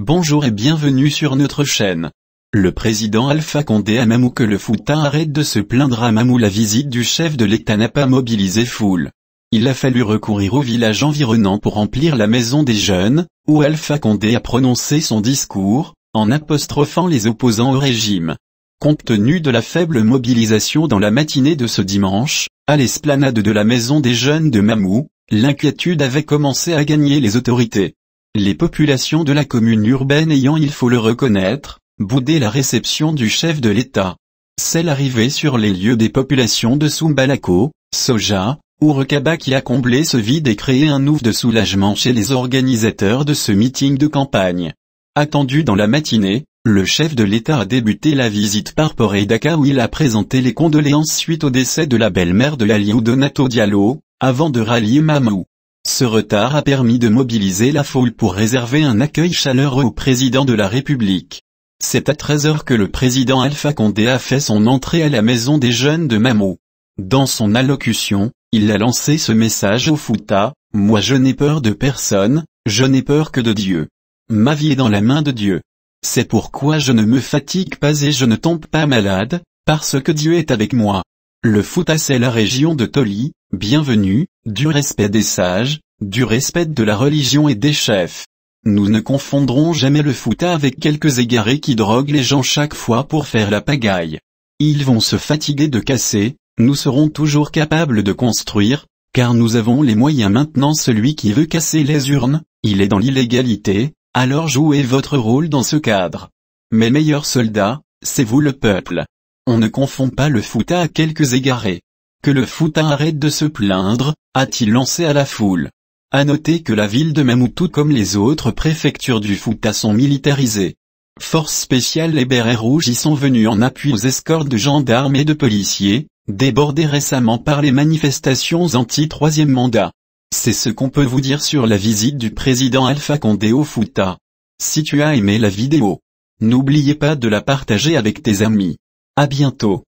Bonjour et bienvenue sur notre chaîne. Le président Alpha Condé à Mamou que le Fouta arrête de se plaindre à Mamou la visite du chef de l'État n'a pas mobilisé foule. Il a fallu recourir au village environnant pour remplir la maison des jeunes, où Alpha Condé a prononcé son discours, en apostrophant les opposants au régime. Compte tenu de la faible mobilisation dans la matinée de ce dimanche, à l'esplanade de la maison des jeunes de Mamou, l'inquiétude avait commencé à gagner les autorités. Les populations de la commune urbaine ayant, il faut le reconnaître, Bouder la réception du chef de l'État. Celle arrivée sur les lieux des populations de Soumbalako, Soja, ou Rekaba qui a comblé ce vide et créé un ouf de soulagement chez les organisateurs de ce meeting de campagne. Attendu dans la matinée, le chef de l'État a débuté la visite par Poré Daka où il a présenté les condoléances suite au décès de la belle-mère de Aliou Donato Diallo, avant de rallier Mamou. Ce retard a permis de mobiliser la foule pour réserver un accueil chaleureux au président de la République. C'est à 13 heures que le président Alpha Condé a fait son entrée à la maison des jeunes de Mamou. Dans son allocution, il a lancé ce message au Fouta, « Moi je n'ai peur de personne, je n'ai peur que de Dieu. Ma vie est dans la main de Dieu. C'est pourquoi je ne me fatigue pas et je ne tombe pas malade, parce que Dieu est avec moi. Le Fouta c'est la région de Toli, bienvenue, du respect des sages, du respect de la religion et des chefs. Nous ne confondrons jamais le fouta avec quelques égarés qui droguent les gens chaque fois pour faire la pagaille. Ils vont se fatiguer de casser, nous serons toujours capables de construire, car nous avons les moyens maintenant celui qui veut casser les urnes, il est dans l'illégalité, alors jouez votre rôle dans ce cadre. Mes meilleurs soldats, c'est vous le peuple. On ne confond pas le fouta à quelques égarés. Que le fouta arrête de se plaindre, a-t-il lancé à la foule. À noter que la ville de Mamoutou comme les autres préfectures du Fouta sont militarisées. Forces spéciales et berets rouges y sont venus en appui aux escortes de gendarmes et de policiers, débordés récemment par les manifestations anti-troisième mandat. C'est ce qu'on peut vous dire sur la visite du président Alpha Condé au Fouta. Si tu as aimé la vidéo, n'oubliez pas de la partager avec tes amis. À bientôt.